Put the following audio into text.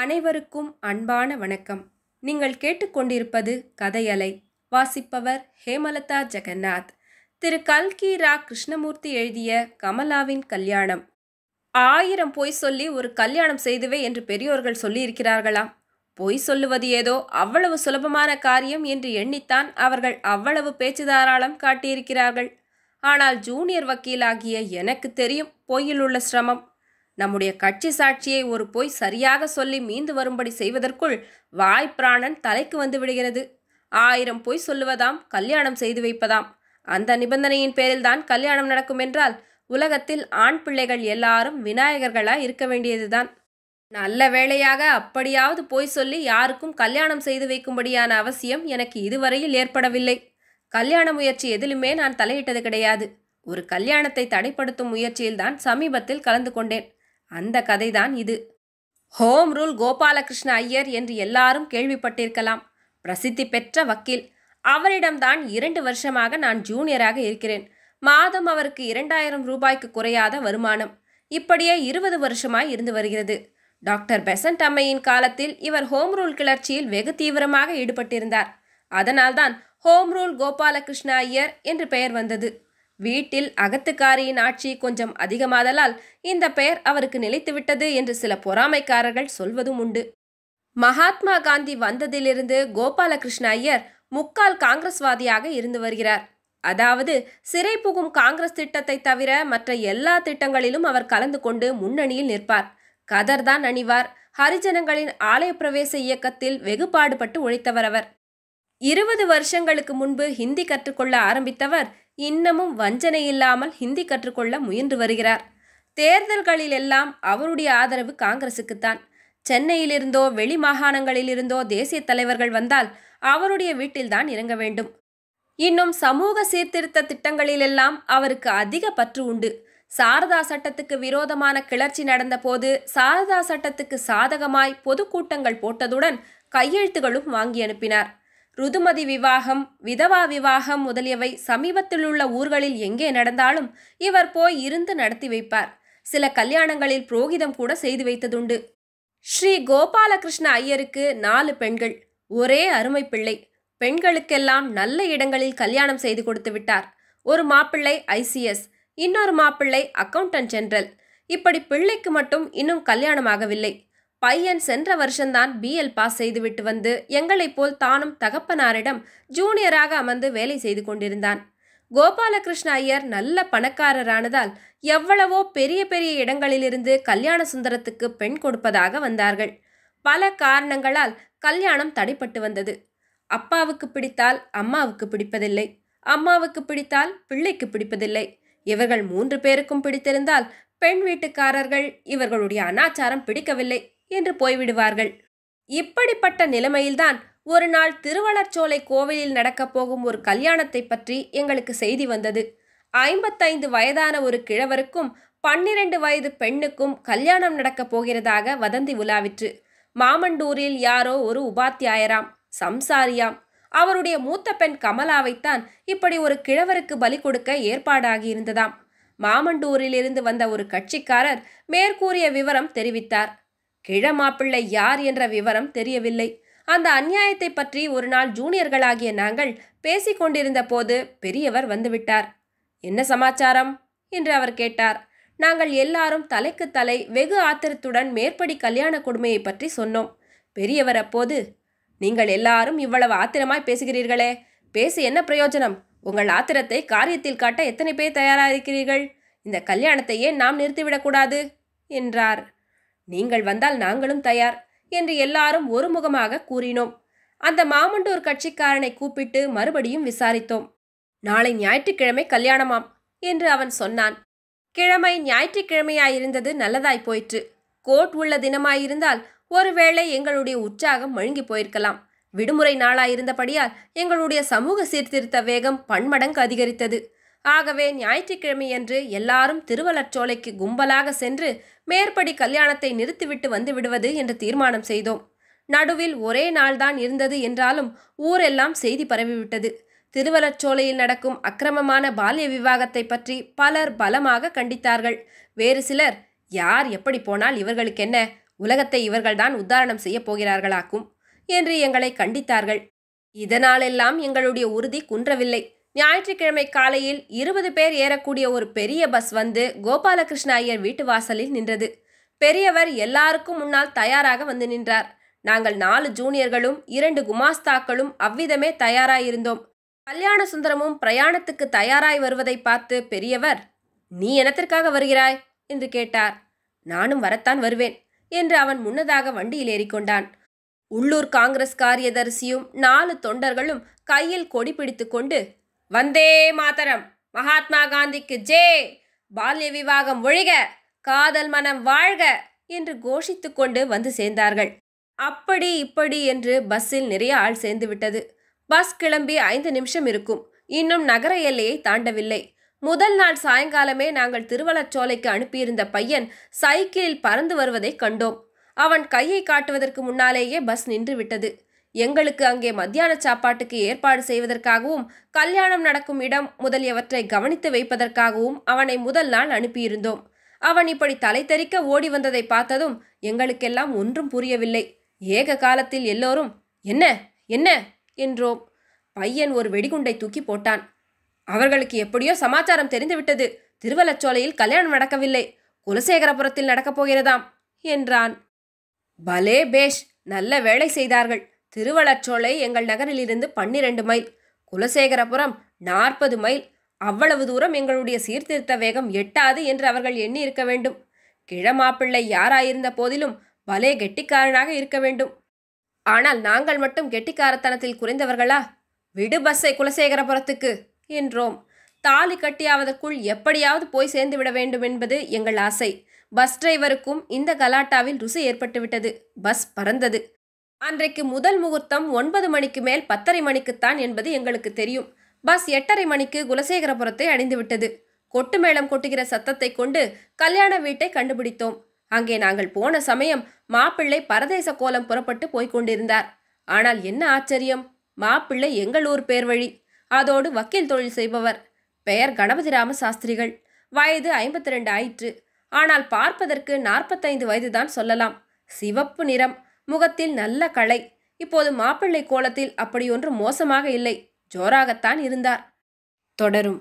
அனைவருக்கும் அன்பான வணக்கம் நீங்கள் கேட்டுக்கொண்டிருப்பது கதையலை வாசிப்பவர் ஹேமலதா ஜெகநாத் திரு கல்கி ரா கிருஷ்ணமூர்த்தி எழுதிய கமலாவின் கல்யாணம் ஆயிரம் பொய் சொல்லி ஒரு கல்யாணம் செய்துவே என்று பெரியோர்கள் சொல்லியிருக்கிறார்களாம் பொய் சொல்லுவது ஏதோ அவ்வளவு சுலபமான காரியம் என்று எண்ணித்தான் அவர்கள் அவ்வளவு தாராளம் காட்டியிருக்கிறார்கள் ஆனால் ஜூனியர் வக்கீலாகிய எனக்கு தெரியும் பொய்யில் உள்ள சிரமம் நம்முடைய கட்சி சாட்சியை ஒரு பொய் சரியாக சொல்லி மீந்து வரும்படி செய்வதற்குள் வாய்ப்பிராணன் தலைக்கு வந்து விடுகிறது ஆயிரம் பொய் சொல்லுவதாம் கல்யாணம் செய்து வைப்பதாம் அந்த நிபந்தனையின் பேரில்தான் கல்யாணம் நடக்கும் என்றால் உலகத்தில் ஆண் பிள்ளைகள் எல்லாரும் விநாயகர்களாக இருக்க வேண்டியதுதான் நல்ல வேளையாக அப்படியாவது போய் சொல்லி யாருக்கும் கல்யாணம் செய்து வைக்கும்படியான அவசியம் எனக்கு இதுவரையில் ஏற்படவில்லை கல்யாண முயற்சி எதிலுமே நான் தலையிட்டது கிடையாது ஒரு கல்யாணத்தை தடைப்படுத்தும் முயற்சியில்தான் சமீபத்தில் கலந்து கொண்டேன் அந்த கதைதான் இது ஹோம் ரூல் கோபாலகிருஷ்ண ஐயர் என்று எல்லாரும் கேள்விப்பட்டிருக்கலாம் பிரசித்தி பெற்ற வக்கீல் அவரிடம்தான் இரண்டு வருஷமாக நான் ஜூனியராக இருக்கிறேன் மாதம் அவருக்கு இரண்டாயிரம் ரூபாய்க்கு குறையாத வருமானம் இப்படியே இருபது வருஷமாய் இருந்து வருகிறது டாக்டர் பெசன்ட் அம்மையின் காலத்தில் இவர் ஹோம் ரூல் கிளர்ச்சியில் வெகு தீவிரமாக ஈடுபட்டிருந்தார் அதனால்தான் ஹோம் ரூல் கோபாலகிருஷ்ண ஐயர் என்று பெயர் வந்தது வீட்டில் அகத்துக்காரியின் ஆட்சி கொஞ்சம் அதிகமாதலால் இந்த பெயர் அவருக்கு நிலைத்துவிட்டது என்று சில பொறாமைக்காரர்கள் சொல்வதும் உண்டு மகாத்மா காந்தி வந்ததிலிருந்து கோபாலகிருஷ்ண ஐயர் முக்கால் காங்கிரஸ்வாதியாக இருந்து வருகிறார் அதாவது சிறை புகும் காங்கிரஸ் திட்டத்தை தவிர மற்ற எல்லா திட்டங்களிலும் அவர் கலந்து கொண்டு முன்னணியில் நிற்பார் கதர்தான் அணிவார் ஹரிஜனங்களின் ஆலய பிரவேச இயக்கத்தில் வெகு பாடுபட்டு உழைத்தவர் அவர் இருபது வருஷங்களுக்கு முன்பு ஹிந்தி கற்றுக்கொள்ள ஆரம்பித்தவர் இன்னமும் வஞ்சனை இல்லாமல் ஹிந்தி கற்றுக்கொள்ள முயன்று வருகிறார் தேர்தல்களில் எல்லாம் அவருடைய ஆதரவு காங்கிரசுக்குத்தான் சென்னையிலிருந்தோ வெளி மாகாணங்களிலிருந்தோ தேசிய தலைவர்கள் வந்தால் அவருடைய வீட்டில்தான் இறங்க வேண்டும் இன்னும் சமூக சீர்திருத்த திட்டங்களிலெல்லாம் அவருக்கு அதிக பற்று உண்டு சாரதா சட்டத்துக்கு விரோதமான கிளர்ச்சி நடந்தபோது சாரதா சட்டத்துக்கு சாதகமாய் பொதுக்கூட்டங்கள் போட்டதுடன் கையெழுத்துகளும் வாங்கி அனுப்பினார் ருதுமதி விவாகம் விதவா விவாகம் முதலியவை சமீபத்திலுள்ள ஊர்களில் எங்கே நடந்தாலும் இவர் போய் இருந்து நடத்தி வைப்பார் சில கல்யாணங்களில் புரோகிதம் கூட செய்து வைத்ததுண்டு ஸ்ரீ கோபாலகிருஷ்ண ஐயருக்கு நாலு பெண்கள் ஒரே அருமை பிள்ளை பெண்களுக்கெல்லாம் நல்ல இடங்களில் கல்யாணம் செய்து கொடுத்து விட்டார் ஒரு மாப்பிள்ளை ஐசிஎஸ் இன்னொரு மாப்பிள்ளை அக்கவுண்டன்ட் ஜெனரல் இப்படி பிள்ளைக்கு மட்டும் இன்னும் கல்யாணமாகவில்லை பையன் சென்ற வருஷம்தான் பிஎல் பாஸ் செய்துவிட்டு வந்து எங்களைப் போல் தானும் தகப்பனாரிடம் ஜூனியராக அமர்ந்து வேலை செய்து கொண்டிருந்தான் கோபாலகிருஷ்ண ஐயர் நல்ல பணக்காரரானதால் எவ்வளவோ பெரிய பெரிய இடங்களிலிருந்து கல்யாண சுந்தரத்துக்கு பெண் கொடுப்பதாக வந்தார்கள் பல காரணங்களால் கல்யாணம் தடைப்பட்டு வந்தது அப்பாவுக்கு பிடித்தால் அம்மாவுக்கு பிடிப்பதில்லை அம்மாவுக்கு பிடித்தால் பிள்ளைக்கு பிடிப்பதில்லை இவர்கள் மூன்று பேருக்கும் பிடித்திருந்தால் பெண் வீட்டுக்காரர்கள் இவர்களுடைய அனாச்சாரம் பிடிக்கவில்லை என்று போய்விடுவார்கள் இப்படிப்பட்ட நிலைமையில்தான் ஒரு நாள் திருவளர்ச்சோலை கோவிலில் நடக்கப் போகும் ஒரு கல்யாணத்தை பற்றி எங்களுக்கு செய்தி வந்தது ஐம்பத்தைந்து வயதான ஒரு கிழவருக்கும் பன்னிரண்டு வயது பெண்ணுக்கும் கல்யாணம் நடக்கப் போகிறதாக வதந்தி உலாவிற்று மாமண்டூரில் யாரோ ஒரு உபாத்தியாயராம் சம்சாரியாம் அவருடைய மூத்த பெண் கமலாவைத்தான் இப்படி ஒரு கிழவருக்கு பலி கொடுக்க ஏற்பாடாகியிருந்ததாம் மாமண்டூரிலிருந்து வந்த ஒரு கட்சிக்காரர் மேற்கூறிய விவரம் தெரிவித்தார் கிழமாப்பிள்ளை யார் என்ற விவரம் தெரியவில்லை அந்த அந்நியாயத்தை பற்றி ஒரு நாள் ஜூனியர்களாகிய நாங்கள் கொண்டிருந்த போது பெரியவர் வந்துவிட்டார் என்ன சமாச்சாரம் என்று அவர் கேட்டார் நாங்கள் எல்லாரும் தலைக்கு தலை வெகு ஆத்திரத்துடன் மேற்படி கல்யாண கொடுமையை பற்றி சொன்னோம் பெரியவர் அப்போது நீங்கள் எல்லாரும் இவ்வளவு ஆத்திரமாய் பேசுகிறீர்களே பேசி என்ன பிரயோஜனம் உங்கள் ஆத்திரத்தை காரியத்தில் காட்ட எத்தனை பேர் தயாராக இருக்கிறீர்கள் இந்த கல்யாணத்தையே நாம் நிறுத்திவிடக்கூடாது என்றார் நீங்கள் வந்தால் நாங்களும் தயார் என்று எல்லாரும் ஒருமுகமாக கூறினோம் அந்த மாமண்டூர் கட்சிக்காரனை கூப்பிட்டு மறுபடியும் விசாரித்தோம் நாளை ஞாயிற்றுக்கிழமை கல்யாணமாம் என்று அவன் சொன்னான் கிழமை ஞாயிற்றுக்கிழமையாயிருந்தது நல்லதாய் போயிற்று கோட் உள்ள தினமாயிருந்தால் ஒருவேளை எங்களுடைய உற்சாகம் மழுங்கி போயிருக்கலாம் விடுமுறை நாளாயிருந்தபடியால் எங்களுடைய சமூக சீர்திருத்த வேகம் பன்மடங்கு அதிகரித்தது ஆகவே ஞாயிற்றுக்கிழமையன்று எல்லாரும் திருவலச்சோலைக்கு கும்பலாக சென்று மேற்படி கல்யாணத்தை நிறுத்திவிட்டு வந்து விடுவது என்று தீர்மானம் செய்தோம் நடுவில் ஒரே நாள்தான் இருந்தது என்றாலும் ஊரெல்லாம் செய்தி பரவிவிட்டது திருவலச்சோலையில் நடக்கும் அக்கிரமமான பால்ய விவாகத்தை பற்றி பலர் பலமாக கண்டித்தார்கள் வேறு சிலர் யார் எப்படி போனால் இவர்களுக்கென்ன உலகத்தை இவர்கள்தான் உத்தாரணம் செய்யப் போகிறார்களாக்கும் என்று எங்களை கண்டித்தார்கள் இதனாலெல்லாம் எங்களுடைய உறுதி குன்றவில்லை ஞாயிற்றுக்கிழமை காலையில் இருபது பேர் ஏறக்கூடிய ஒரு பெரிய பஸ் வந்து கோபாலகிருஷ்ண ஐயர் வீட்டு வாசலில் நின்றது பெரியவர் எல்லாருக்கும் முன்னால் தயாராக வந்து நின்றார் நாங்கள் நாலு ஜூனியர்களும் இரண்டு குமாஸ்தாக்களும் அவ்விதமே தயாராயிருந்தோம் கல்யாண சுந்தரமும் பிரயாணத்துக்கு தயாராய் வருவதை பார்த்து பெரியவர் நீ எனத்திற்காக வருகிறாய் என்று கேட்டார் நானும் வரத்தான் வருவேன் என்று அவன் முன்னதாக வண்டியில் ஏறிக்கொண்டான் உள்ளூர் காங்கிரஸ் காரியதரிசியும் நாலு தொண்டர்களும் கையில் கொடி பிடித்து கொண்டு வந்தே மாதரம் மகாத்மா காந்திக்கு ஜே பால்ய விவாகம் ஒழிக காதல் மனம் வாழ்க என்று கோஷித்து கொண்டு வந்து சேர்ந்தார்கள் அப்படி இப்படி என்று பஸ்ஸில் நிறைய ஆள் சேர்ந்து விட்டது பஸ் கிளம்பி ஐந்து நிமிஷம் இருக்கும் இன்னும் நகர எல்லையை தாண்டவில்லை முதல் நாள் சாயங்காலமே நாங்கள் திருவலச்சோலைக்கு அனுப்பியிருந்த பையன் சைக்கிளில் பறந்து வருவதை கண்டோம் அவன் கையை காட்டுவதற்கு முன்னாலேயே பஸ் நின்று விட்டது எங்களுக்கு அங்கே மத்தியான சாப்பாட்டுக்கு ஏற்பாடு செய்வதற்காகவும் கல்யாணம் நடக்கும் இடம் முதலியவற்றை கவனித்து வைப்பதற்காகவும் அவனை முதல் நாள் அனுப்பியிருந்தோம் அவன் இப்படி தலை தெறிக்க ஓடி வந்ததை பார்த்ததும் எங்களுக்கெல்லாம் ஒன்றும் புரியவில்லை ஏக காலத்தில் எல்லோரும் என்ன என்ன என்றோம் பையன் ஒரு வெடிகுண்டை தூக்கி போட்டான் அவர்களுக்கு எப்படியோ சமாச்சாரம் தெரிந்துவிட்டது திருவலச்சோலையில் கல்யாணம் நடக்கவில்லை குலசேகரபுரத்தில் நடக்கப் போகிறதாம் என்றான் பலே பேஷ் நல்ல வேலை செய்தார்கள் திருவளச்சோலை எங்கள் நகரிலிருந்து பன்னிரண்டு மைல் குலசேகரபுரம் நாற்பது மைல் அவ்வளவு தூரம் எங்களுடைய சீர்திருத்த வேகம் எட்டாது என்று அவர்கள் எண்ணி இருக்க வேண்டும் கிழமாப்பிள்ளை யாராயிருந்த போதிலும் பலே கெட்டிக்காரனாக இருக்க வேண்டும் ஆனால் நாங்கள் மட்டும் கெட்டிக்காரத்தனத்தில் குறைந்தவர்களா விடு பஸ்ஸை குலசேகரபுரத்துக்கு என்றோம் தாலி கட்டியாவதற்குள் எப்படியாவது போய் சேர்ந்து விட வேண்டும் என்பது எங்கள் ஆசை பஸ் டிரைவருக்கும் இந்த கலாட்டாவில் ருசி ஏற்பட்டுவிட்டது பஸ் பறந்தது அன்றைக்கு முதல் முகூர்த்தம் ஒன்பது மணிக்கு மேல் பத்தரை மணிக்குத்தான் என்பது எங்களுக்கு தெரியும் பஸ் எட்டரை மணிக்கு குலசேகரபுரத்தை அடைந்துவிட்டது கொட்டு மேளம் கொட்டுகிற சத்தத்தை கொண்டு கல்யாண வீட்டை கண்டுபிடித்தோம் அங்கே நாங்கள் போன சமயம் மாப்பிள்ளை பரதேச கோலம் புறப்பட்டு கொண்டிருந்தார் ஆனால் என்ன ஆச்சரியம் மாப்பிள்ளை எங்கள் ஊர் பேர் வழி அதோடு வக்கீல் தொழில் செய்பவர் பெயர் ராம சாஸ்திரிகள் வயது ஐம்பத்தி ரெண்டு ஆயிற்று ஆனால் பார்ப்பதற்கு நாற்பத்தைந்து வயதுதான் சொல்லலாம் சிவப்பு நிறம் முகத்தில் நல்ல களை இப்போது மாப்பிள்ளை கோலத்தில் அப்படியொன்று மோசமாக இல்லை ஜோராகத்தான் இருந்தார் தொடரும்